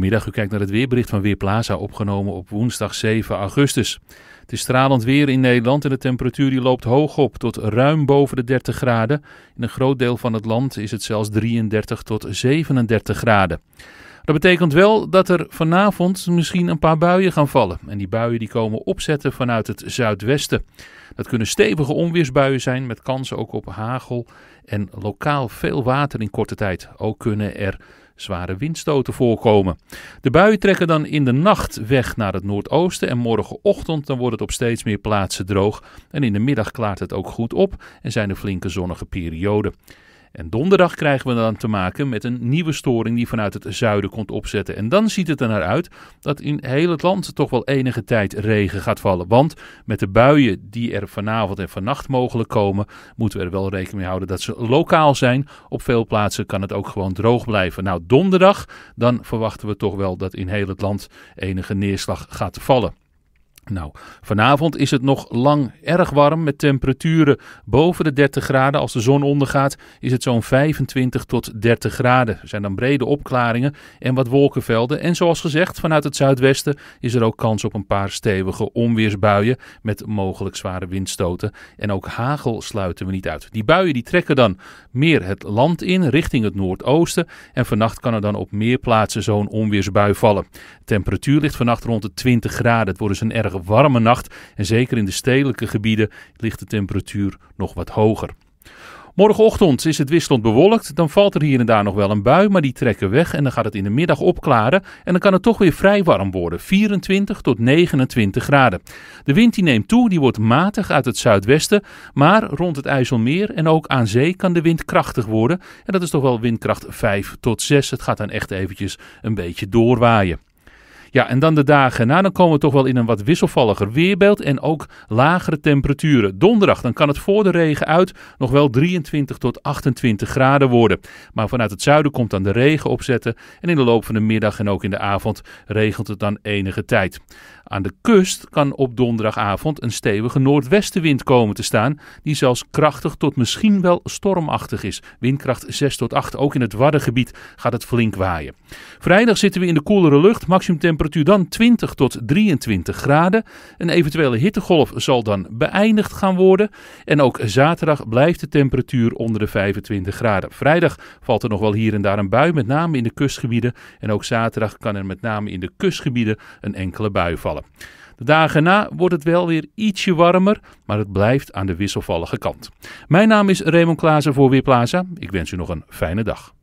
Goedemiddag, u kijkt naar het weerbericht van Weerplaza, opgenomen op woensdag 7 augustus. Het is stralend weer in Nederland en de temperatuur die loopt hoog op, tot ruim boven de 30 graden. In een groot deel van het land is het zelfs 33 tot 37 graden. Dat betekent wel dat er vanavond misschien een paar buien gaan vallen. En die buien die komen opzetten vanuit het zuidwesten. Dat kunnen stevige onweersbuien zijn met kansen ook op hagel en lokaal veel water in korte tijd. Ook kunnen er zware windstoten voorkomen. De buien trekken dan in de nacht weg naar het noordoosten en morgenochtend dan wordt het op steeds meer plaatsen droog en in de middag klaart het ook goed op en zijn er flinke zonnige perioden. En donderdag krijgen we dan te maken met een nieuwe storing die vanuit het zuiden komt opzetten. En dan ziet het er naar uit dat in heel het land toch wel enige tijd regen gaat vallen. Want met de buien die er vanavond en vannacht mogelijk komen, moeten we er wel rekening mee houden dat ze lokaal zijn. Op veel plaatsen kan het ook gewoon droog blijven. Nou, donderdag, dan verwachten we toch wel dat in heel het land enige neerslag gaat vallen. Nou, vanavond is het nog lang erg warm met temperaturen boven de 30 graden. Als de zon ondergaat is het zo'n 25 tot 30 graden. Er zijn dan brede opklaringen en wat wolkenvelden. En zoals gezegd, vanuit het zuidwesten is er ook kans op een paar stevige onweersbuien met mogelijk zware windstoten. En ook hagel sluiten we niet uit. Die buien die trekken dan meer het land in richting het noordoosten. En vannacht kan er dan op meer plaatsen zo'n onweersbui vallen. De temperatuur ligt vannacht rond de 20 graden. Het wordt dus een erg warme nacht en zeker in de stedelijke gebieden ligt de temperatuur nog wat hoger. Morgenochtend is het wisselend bewolkt. Dan valt er hier en daar nog wel een bui, maar die trekken weg. En dan gaat het in de middag opklaren. En dan kan het toch weer vrij warm worden. 24 tot 29 graden. De wind die neemt toe, die wordt matig uit het zuidwesten. Maar rond het IJsselmeer en ook aan zee kan de wind krachtig worden. En dat is toch wel windkracht 5 tot 6. Het gaat dan echt eventjes een beetje doorwaaien. Ja, en dan de dagen na, dan komen we toch wel in een wat wisselvalliger weerbeeld en ook lagere temperaturen. Donderdag, dan kan het voor de regen uit nog wel 23 tot 28 graden worden. Maar vanuit het zuiden komt dan de regen opzetten en in de loop van de middag en ook in de avond regelt het dan enige tijd. Aan de kust kan op donderdagavond een stevige noordwestenwind komen te staan, die zelfs krachtig tot misschien wel stormachtig is. Windkracht 6 tot 8, ook in het Waddengebied gaat het flink waaien. Vrijdag zitten we in de koelere lucht, maximumtemperatuur dan 20 tot 23 graden. Een eventuele hittegolf zal dan beëindigd gaan worden. En ook zaterdag blijft de temperatuur onder de 25 graden. Vrijdag valt er nog wel hier en daar een bui, met name in de kustgebieden. En ook zaterdag kan er met name in de kustgebieden een enkele bui vallen. De dagen na wordt het wel weer ietsje warmer, maar het blijft aan de wisselvallige kant. Mijn naam is Raymond Klaassen voor Weerplaza. Ik wens u nog een fijne dag.